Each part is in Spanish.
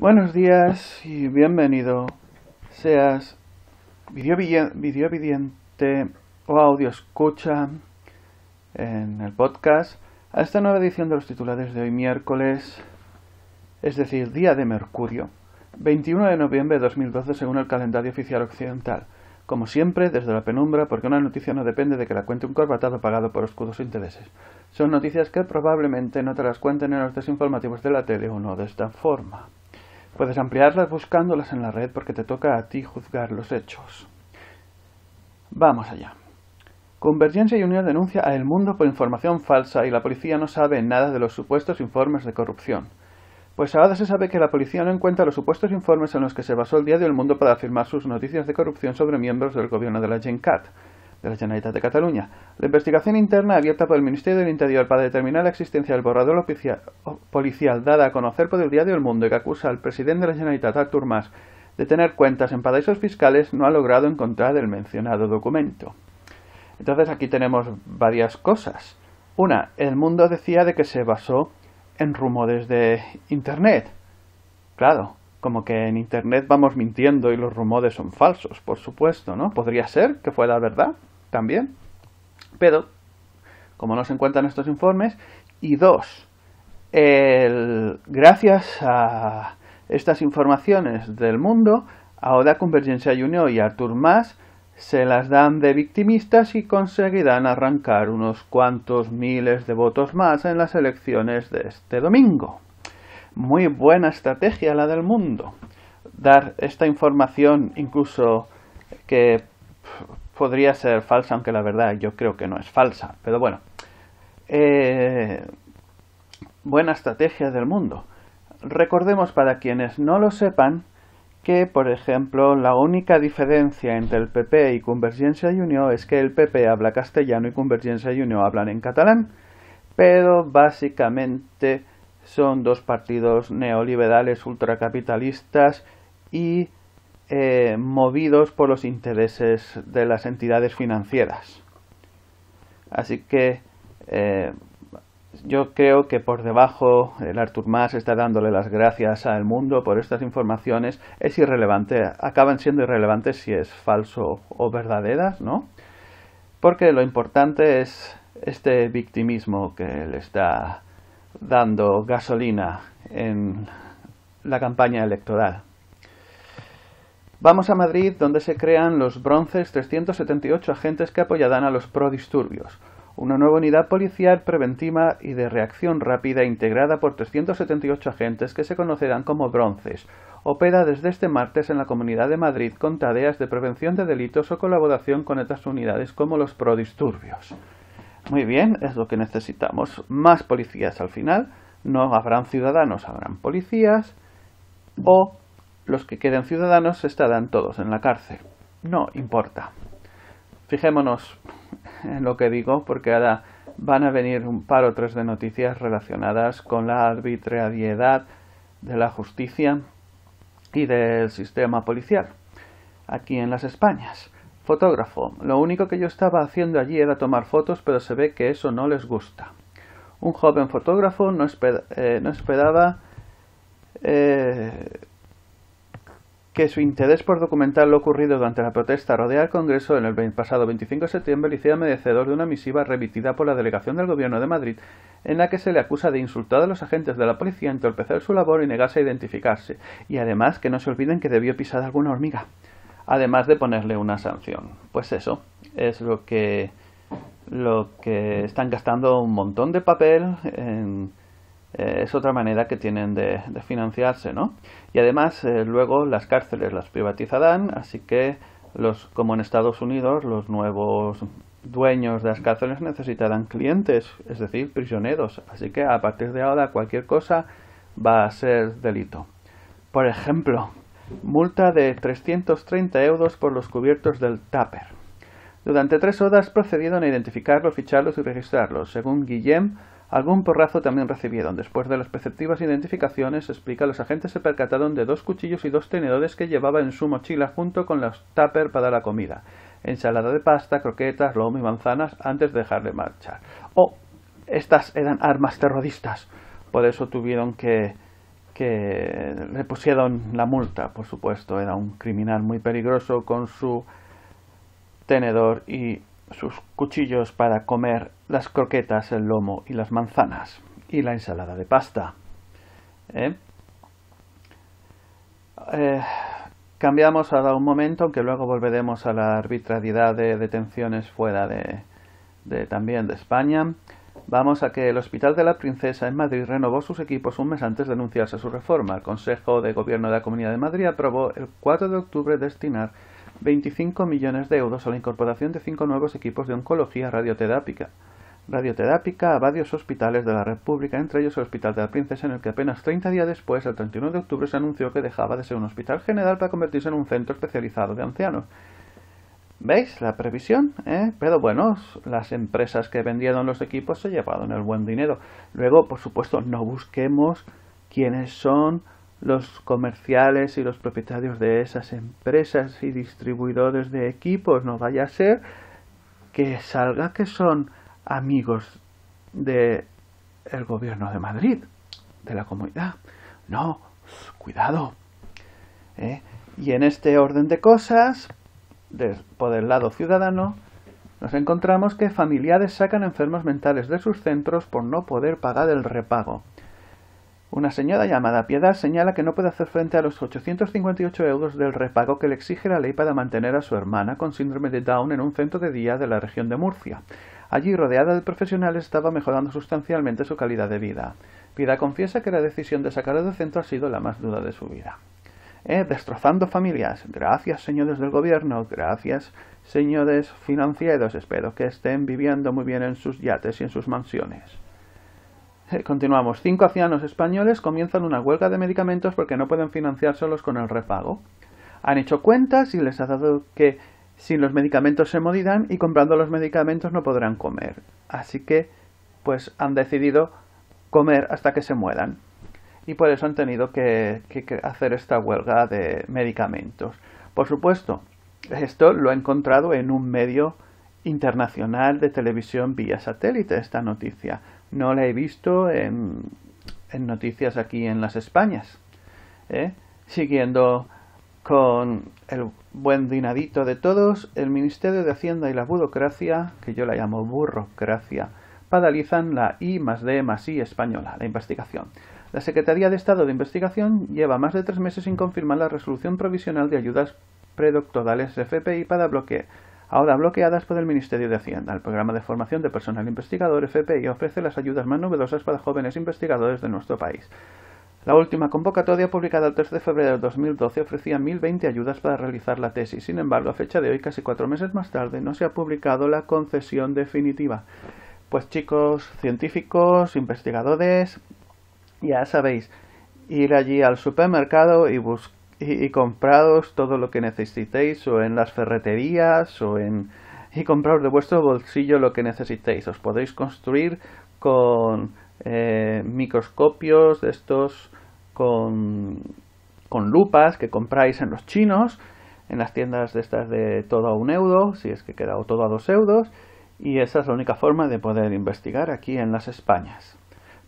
Buenos días y bienvenido. Seas videovidente o audio escucha en el podcast a esta nueva edición de los titulares de hoy miércoles, es decir, día de Mercurio, 21 de noviembre de 2012 según el calendario oficial occidental. Como siempre, desde la penumbra, porque una noticia no depende de que la cuente un corbatado pagado por escudos e intereses. Son noticias que probablemente no te las cuenten en los desinformativos de la tele o no de esta forma. Puedes ampliarlas buscándolas en la red porque te toca a ti juzgar los hechos. Vamos allá. Convergencia y Unión denuncia a El Mundo por información falsa y la policía no sabe nada de los supuestos informes de corrupción. Pues ahora se sabe que la policía no encuentra los supuestos informes en los que se basó el diario El Mundo para afirmar sus noticias de corrupción sobre miembros del gobierno de la GenCat de la Generalitat de Cataluña. La investigación interna abierta por el Ministerio del Interior para determinar la existencia del borrador policial dada a conocer por el diario del Mundo y que acusa al presidente de la Generalitat, Artur Mas, de tener cuentas en paraísos fiscales, no ha logrado encontrar el mencionado documento. Entonces aquí tenemos varias cosas. Una, El Mundo decía de que se basó en rumores de Internet. Claro, como que en Internet vamos mintiendo y los rumores son falsos, por supuesto, ¿no? Podría ser que fuera verdad, también, pero como no se encuentran estos informes, y dos, gracias a estas informaciones del mundo, a Oda Convergencia Junior y Artur Mas se las dan de victimistas y conseguirán arrancar unos cuantos miles de votos más en las elecciones de este domingo. Muy buena estrategia la del mundo. Dar esta información incluso que podría ser falsa, aunque la verdad yo creo que no es falsa. Pero bueno, eh, buena estrategia del mundo. Recordemos para quienes no lo sepan que, por ejemplo, la única diferencia entre el PP y Convergencia y es que el PP habla castellano y Convergencia y hablan en catalán, pero básicamente son dos partidos neoliberales ultracapitalistas y eh, movidos por los intereses de las entidades financieras. Así que eh, yo creo que por debajo el Artur Mas está dándole las gracias al mundo por estas informaciones. Es irrelevante, acaban siendo irrelevantes si es falso o verdadera, ¿no? Porque lo importante es este victimismo que le está dando gasolina en la campaña electoral. Vamos a Madrid, donde se crean los bronces 378 agentes que apoyarán a los prodisturbios, una nueva unidad policial preventiva y de reacción rápida integrada por 378 agentes que se conocerán como bronces. Opera desde este martes en la Comunidad de Madrid con tareas de prevención de delitos o colaboración con otras unidades como los prodisturbios. Muy bien, es lo que necesitamos. Más policías al final. No habrán ciudadanos, habrán policías. O los que quedan ciudadanos estarán todos en la cárcel. No importa. Fijémonos en lo que digo, porque ahora van a venir un par o tres de noticias relacionadas con la arbitrariedad de la justicia y del sistema policial, aquí en las Españas. Fotógrafo, lo único que yo estaba haciendo allí era tomar fotos, pero se ve que eso no les gusta. Un joven fotógrafo no, eh, esperaba eh, que su interés por documentar lo ocurrido durante la protesta rodea al Congreso en el pasado 25 de septiembre le hiciera merecedor de una misiva remitida por la delegación del Gobierno de Madrid en la que se le acusa de insultar a los agentes de la policía, entorpecer su labor y negarse a identificarse, y además que no se olviden que debió pisar alguna hormiga, además de ponerle una sanción. Pues eso es lo que lo que están gastando un montón de papel en eh, es otra manera que tienen de, financiarse, ¿no? Y además, eh, luego las cárceles las privatizarán, así que los, como en Estados Unidos, los nuevos dueños de las cárceles necesitarán clientes, es decir, prisioneros. Así que a partir de ahora cualquier cosa va a ser delito. Por ejemplo, multa de 330 euros por los cubiertos del tupper. Durante tres horas procedieron a identificarlos, ficharlos y registrarlos. Según Guillem, Algún porrazo también recibieron. Después de las perceptivas identificaciones, explica, los agentes se percataron de dos cuchillos y dos tenedores que llevaba en su mochila junto con los tupper para la comida. Ensalada de pasta, croquetas, lomo y manzanas antes de dejar de marchar. Oh, estas eran armas terroristas. Por eso tuvieron que que le pusieron la multa, por supuesto, era un criminal muy peligroso con su tenedor y sus cuchillos para comer las croquetas, el lomo y las manzanas y la ensalada de pasta. ¿eh? Eh, cambiamos ahora un momento, aunque luego volveremos a la arbitrariedad de detenciones fuera de, también de España. Vamos a que el Hospital de la Princesa en Madrid renovó sus equipos un mes antes de anunciarse su reforma. El Consejo de Gobierno de la Comunidad de Madrid aprobó el 4 de octubre destinar 25 millones de euros a la incorporación de cinco nuevos equipos de oncología radioterápica, radioterápica a varios hospitales de la República, entre ellos el Hospital de la Princesa, en el que apenas 30 días después, el 31 de octubre, se anunció que dejaba de ser un hospital general para convertirse en un centro especializado de ancianos. ¿Veis la previsión? ¿Eh? Pero bueno, las empresas que vendieron los equipos se llevaron el buen dinero. Luego, por supuesto, no busquemos quiénes son los comerciales y los propietarios de esas empresas y distribuidores de equipos. No vaya a ser que salga que son amigos del gobierno de Madrid, de la comunidad. No, cuidado. ¿eh? Y en este orden de cosas, por el lado ciudadano, nos encontramos que familiares sacan enfermos mentales de sus centros por no poder pagar el repago. Una señora llamada Piedad señala que no puede hacer frente a los 858 euros del repago que le exige la ley para mantener a su hermana con síndrome de Down en un centro de día de la región de Murcia. Allí, rodeada de profesionales, estaba mejorando sustancialmente su calidad de vida. Piedad confiesa que la decisión de sacarla del centro ha sido la más dura de su vida. ¿Eh? Destrozando familias. Gracias, señores del gobierno. Gracias, señores financieros. Espero que estén viviendo muy bien en sus yates y en sus mansiones. Continuamos. Cinco ancianos españoles comienzan una huelga de medicamentos porque no pueden financiárselos con el refago. Han hecho cuentas y les ha dado que sin los medicamentos se morirán y comprando los medicamentos no podrán comer. Así que, pues han decidido comer hasta que se mueran. Y por eso han tenido que, que hacer esta huelga de medicamentos. Por supuesto, esto lo he encontrado en un medio internacional de televisión vía satélite esta noticia. No la he visto en, noticias aquí en las Españas. ¿eh? Siguiendo con el buen dinadito de todos, el Ministerio de Hacienda y la burocracia, que yo la llamo Burrocracia paralizan la I más D más I española, la investigación. La Secretaría de Estado de Investigación lleva más de tres meses sin confirmar la resolución provisional de ayudas predoctorales FPI para bloquear Ahora bloqueadas por el Ministerio de Hacienda. El programa de formación de personal investigador FPI ofrece las ayudas más novedosas para jóvenes investigadores de nuestro país. La última convocatoria publicada el 3 de febrero de 2012 ofrecía 1.020 ayudas para realizar la tesis. Sin embargo, a fecha de hoy, casi cuatro meses más tarde, no se ha publicado la concesión definitiva. Pues chicos, científicos, investigadores, ya sabéis, ir allí al supermercado y buscar y, compraos todo lo que necesitéis o en las ferreterías o en... y compraos de vuestro bolsillo lo que necesitéis. Os podéis construir con eh, microscopios de estos con, con lupas que compráis en los chinos, en las tiendas de estas de todo a un euro, si es que queda todo a dos euros, y esa es la única forma de poder investigar aquí en las Españas.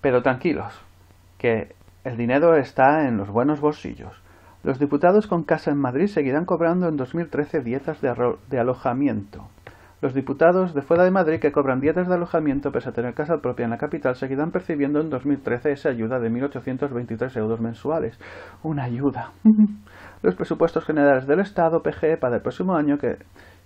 Pero tranquilos, que el dinero está en los buenos bolsillos. Los diputados con casa en Madrid seguirán cobrando en 2013 dietas de, alojamiento. Los diputados de fuera de Madrid que cobran dietas de alojamiento pese a tener casa propia en la capital seguirán percibiendo en 2013 esa ayuda de 1.823 euros mensuales. Una ayuda. Los presupuestos generales del Estado, PGE, para el próximo año, que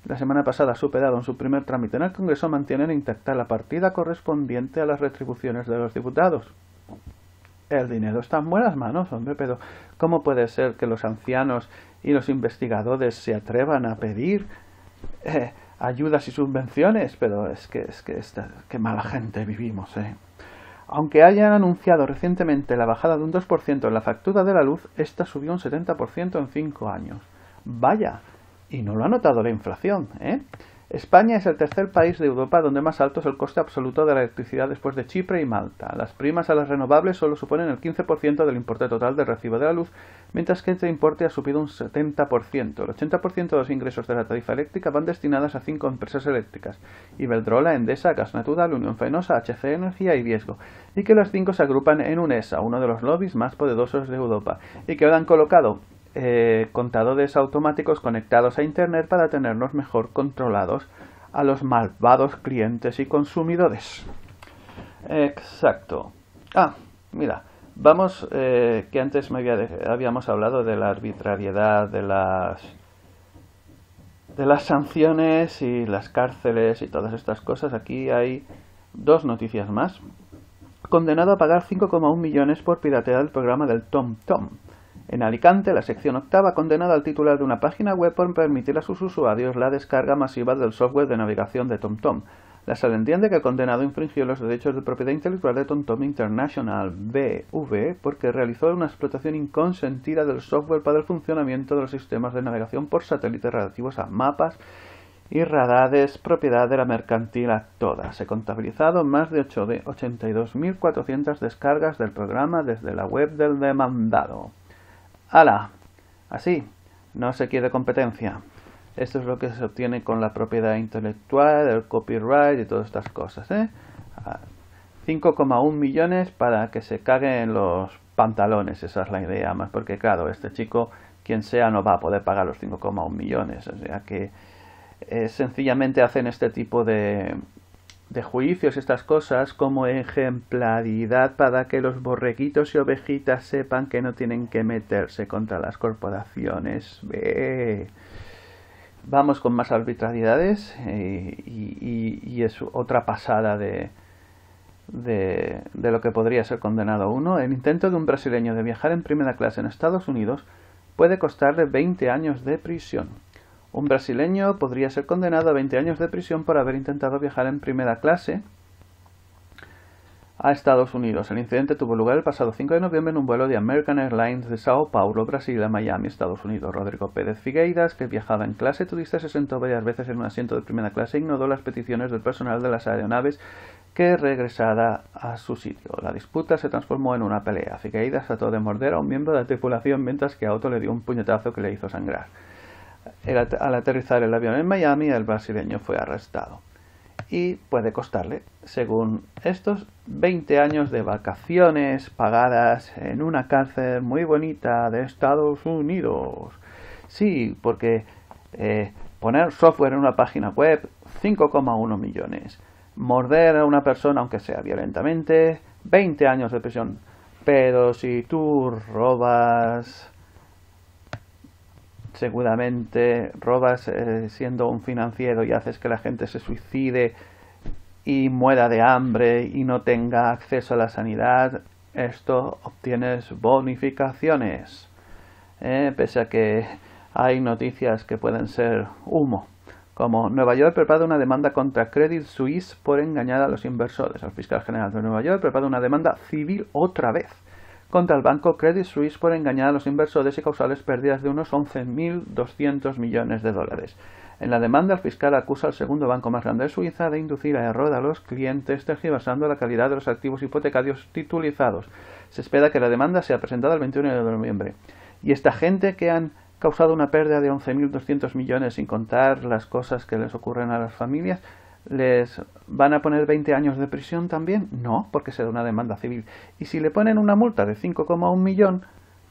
la semana pasada ha superado en su primer trámite en el Congreso, mantienen intacta la partida correspondiente a las retribuciones de los diputados. El dinero está en buenas manos, hombre, pero ¿cómo puede ser que los ancianos y los investigadores se atrevan a pedir eh, ayudas y subvenciones? Pero es que, es que, esta, qué mala gente vivimos, ¿eh? Aunque hayan anunciado recientemente la bajada de un 2% en la factura de la luz, esta subió un 70% en 5 años. Vaya, y no lo ha notado la inflación, ¿eh? España es el tercer país de Europa donde más alto es el coste absoluto de la electricidad después de Chipre y Malta. Las primas a las renovables solo suponen el 15% del importe total del recibo de la luz, mientras que este importe ha subido un 70%. El 80% de los ingresos de la tarifa eléctrica van destinadas a cinco empresas eléctricas, Iberdrola, Endesa, Gas Natural, Unión Fenosa, HC Energía y Viesgo, y que las cinco se agrupan en UNESA, uno de los lobbies más poderosos de Europa, y que han colocado eh, contadores automáticos conectados a Internet para tenernos mejor controlados a los malvados clientes y consumidores. Exacto. Ah, mira, vamos, eh, que antes habíamos hablado de la arbitrariedad, de las, de las sanciones y las cárceles y todas estas cosas. Aquí hay dos noticias más. Condenado a pagar 5,1 millones por piratear el programa del Tom Tom. En Alicante, la sección octava condenada al titular de una página web por permitir a sus usuarios la descarga masiva del software de navegación de TomTom. La sala entiende que el condenado infringió los derechos de propiedad intelectual de TomTom International BV porque realizó una explotación inconsentida del software para el funcionamiento de los sistemas de navegación por satélite relativos a mapas y radares propiedad de la mercantil todas. Se contabilizado más de 82.400 descargas del programa desde la web del demandado. ¡Hala! Así, no se quiere competencia. Esto es lo que se obtiene con la propiedad intelectual, el copyright y todas estas cosas. ¿eh? 5,1 ah, millones para que se caguen los pantalones, esa es la idea. Más porque, claro, este chico, quien sea, no va a poder pagar los 5,1 millones. O sea que eh, sencillamente hacen este tipo de, de juicios, estas cosas, como ejemplaridad para que los borreguitos y ovejitas sepan que no tienen que meterse contra las corporaciones. vamos con más arbitrariedades eh, y, es otra pasada de, de, de lo que podría ser condenado uno. El intento de un brasileño de viajar en primera clase en Estados Unidos puede costarle 20 años de prisión. Un brasileño podría ser condenado a 20 años de prisión por haber intentado viajar en primera clase a Estados Unidos. El incidente tuvo lugar el pasado 5 de noviembre en un vuelo de American Airlines de Sao Paulo, Brasil, a Miami, Estados Unidos. Rodrigo Pérez Figueiras, que viajaba en clase turista, se sentó varias veces en un asiento de primera clase e ignoró las peticiones del personal de las aeronaves que regresara a su sitio. La disputa se transformó en una pelea. Figueiras trató de morder a un miembro de la tripulación mientras que a otro le dio un puñetazo que le hizo sangrar al aterrizar el avión en Miami, el brasileño fue arrestado. Y puede costarle, según estos, 20 años de vacaciones pagadas en una cárcel muy bonita de Estados Unidos. Sí, porque eh, poner software en una página web, 5,1 millones. Morder a una persona, aunque sea violentamente, 20 años de prisión. Pero si tú robas seguramente robas eh, siendo un financiero y haces que la gente se suicide y muera de hambre y no tenga acceso a la sanidad, esto obtienes bonificaciones. Eh, pese a que hay noticias que pueden ser humo. Como Nueva York prepara una demanda contra Credit Suisse por engañar a los inversores. El fiscal general de Nueva York prepara una demanda civil otra vez contra el banco Credit Suisse por engañar a los inversores y causarles pérdidas de unos 11.200 millones de dólares. En la demanda, el fiscal acusa al segundo banco más grande de Suiza de inducir a error a los clientes tergiversando la calidad de los activos hipotecarios titulizados. Se espera que la demanda sea presentada el 21 de noviembre. Y esta gente que han causado una pérdida de 11.200 millones sin contar las cosas que les ocurren a las familias, ¿Les van a poner 20 años de prisión también? No, porque será una demanda civil. Y si le ponen una multa de 5,1 millón,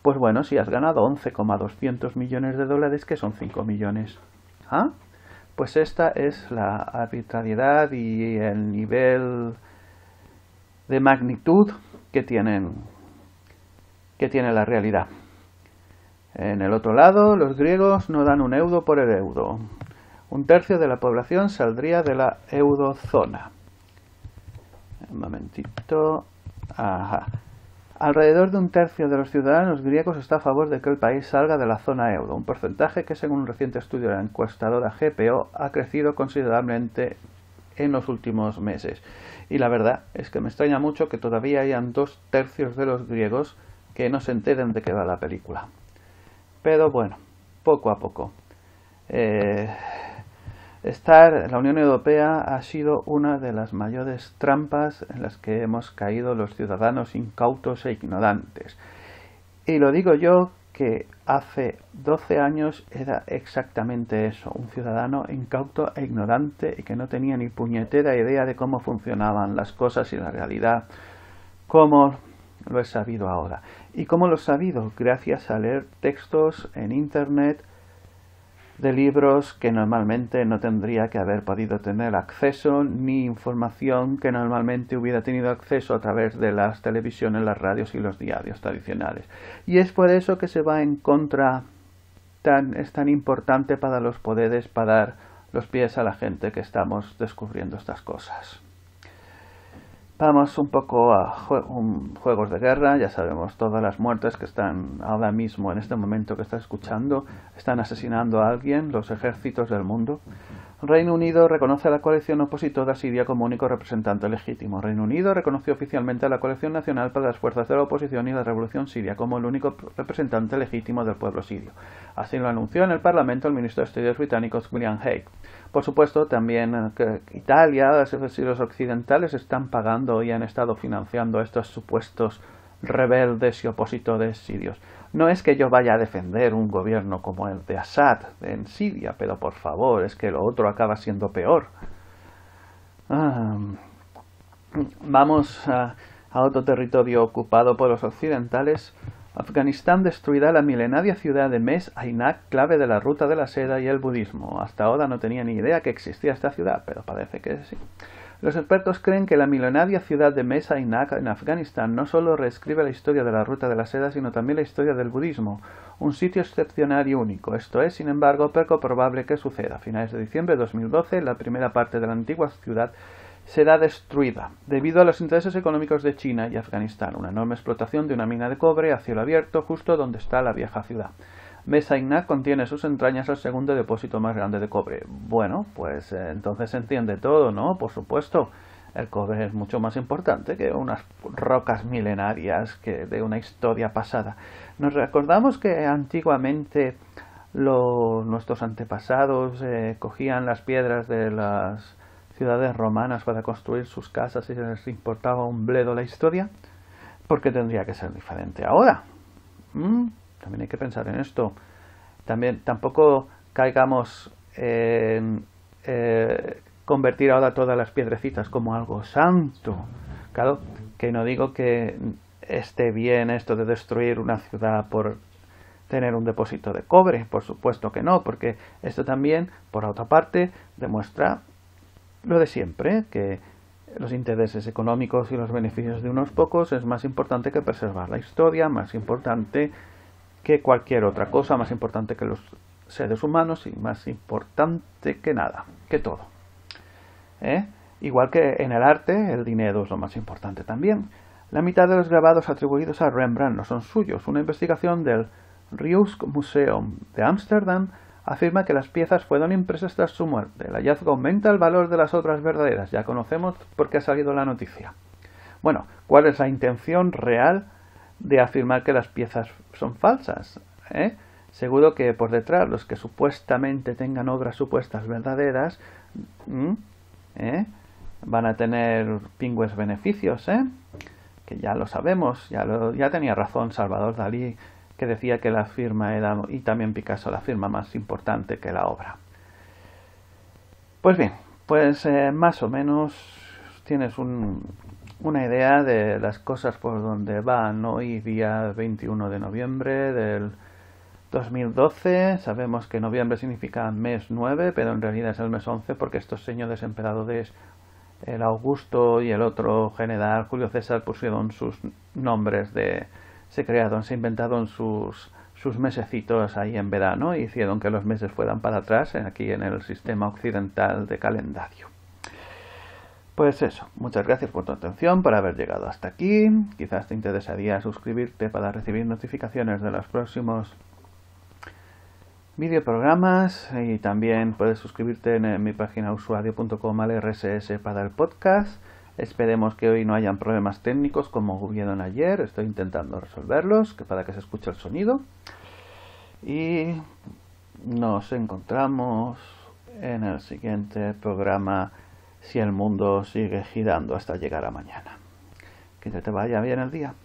pues bueno, si has ganado 11,200 millones de dólares, que son 5 millones. ¿Ah? Pues esta es la arbitrariedad y el nivel de magnitud que tienen que tiene la realidad. En el otro lado, los griegos no dan un euro por el euro. Un tercio de la población saldría de la eurozona. Un momentito. Ajá. Alrededor de un tercio de los ciudadanos griegos está a favor de que el país salga de la zona euro, un porcentaje que según un reciente estudio de la encuestadora GPO ha crecido considerablemente en los últimos meses. Y la verdad es que me extraña mucho que todavía hayan dos tercios de los griegos que no se enteren de qué va la película. Pero bueno, poco a poco. Eh, Estar, la Unión Europea ha sido una de las mayores trampas en las que hemos caído los ciudadanos incautos e ignorantes. Y lo digo yo que hace 12 años era exactamente eso, un ciudadano incauto e ignorante y que no tenía ni puñetera idea de cómo funcionaban las cosas y la realidad, como lo he sabido ahora. Y cómo lo he sabido, gracias a leer textos en Internet, de libros que normalmente no tendría que haber podido tener acceso ni información que normalmente hubiera tenido acceso a través de las televisiones, las radios y los diarios tradicionales. Y es por eso que se va en contra tan es tan importante para los poderes para dar los pies a la gente que estamos descubriendo estas cosas. Vamos un poco a juegos de guerra, ya sabemos, todas las muertes que están ahora mismo, en este momento que está escuchando, están asesinando a alguien, los ejércitos del mundo. Reino Unido reconoce a la coalición opositora Siria como único representante legítimo. Reino Unido reconoció oficialmente a la coalición nacional para las fuerzas de la oposición y la revolución siria como el único representante legítimo del pueblo sirio. Así lo anunció en el Parlamento el ministro de Estudios británicos William Hague. Por supuesto, también eh, Italia y los occidentales están pagando y han estado financiando a estos supuestos rebeldes y opositores sirios. No es que yo vaya a defender un gobierno como el de Assad en Siria, pero por favor, es que lo otro acaba siendo peor. Ah, vamos a, a otro territorio ocupado por los occidentales. Afganistán destruirá la milenaria ciudad de Mes Ainak, clave de la ruta de la seda y el budismo. Hasta ahora no tenía ni idea que existía esta ciudad, pero parece que sí. Los expertos creen que la milenaria ciudad de mesa Naka en Afganistán no solo reescribe la historia de la ruta de la seda, sino también la historia del budismo, un sitio excepcional y único. Esto es, sin embargo, poco probable que suceda. A finales de diciembre de 2012, la primera parte de la antigua ciudad será destruida debido a los intereses económicos de China y Afganistán, una enorme explotación de una mina de cobre a cielo abierto justo donde está la vieja ciudad. Mesa Mesaignac contiene sus entrañas al segundo depósito más grande de cobre. Bueno, pues eh, entonces se entiende todo, ¿no? Por supuesto, el cobre es mucho más importante que unas rocas milenarias que de una historia pasada. Nos recordamos que antiguamente los, nuestros antepasados eh, cogían las piedras de las ciudades romanas para construir sus casas y les importaba un bledo la historia, porque tendría que ser diferente ahora. ¿Mm? También hay que pensar en esto. También tampoco caigamos en eh, convertir ahora todas las piedrecitas como algo santo. Claro, que no digo que esté bien esto de destruir una ciudad por tener un depósito de cobre, por supuesto que no, porque esto también, por otra parte, demuestra lo de siempre, que los intereses económicos y los beneficios de unos pocos es más importante que preservar la historia, más importante que cualquier otra cosa, más importante que los seres humanos y más importante que nada, que todo. ¿Eh? Igual que en el arte, el dinero es lo más importante también. La mitad de los grabados atribuidos a Rembrandt no son suyos. Una investigación del Rijksmuseum de Ámsterdam afirma que las piezas fueron impresas tras su muerte. El hallazgo aumenta el valor de las otras verdaderas. Ya conocemos porque ha salido la noticia. Bueno, ¿cuál es la intención real de afirmar que las piezas son falsas. ¿eh? Seguro que por detrás los que supuestamente tengan obras supuestas verdaderas ¿eh? van a tener pingües beneficios, ¿eh? que ya lo sabemos, ya, ya tenía razón Salvador Dalí que decía que la firma era, y también Picasso, la firma más importante que la obra. Pues bien, pues más o menos tienes un, una idea de las cosas por donde van hoy, día 21 de noviembre del 2012. Sabemos que noviembre significa mes 9, pero en realidad es el mes 11 porque estos señores emperadores, el Augusto y el otro general Julio César, pusieron sus nombres de. se crearon, se inventaron sus sus mesecitos ahí en verano y hicieron que los meses fueran para atrás aquí en el sistema occidental de calendario. Pues eso, muchas gracias por tu atención, por haber llegado hasta aquí. Quizás te interesaría suscribirte para recibir notificaciones de los próximos videoprogramas y también puedes suscribirte en mi página usuario.com al RSS para el podcast. Esperemos que hoy no hayan problemas técnicos como hubieron ayer. Estoy intentando resolverlos para que se escuche el sonido. Y nos encontramos en el siguiente programa si el mundo sigue girando hasta llegar a mañana. Que te vaya bien el día.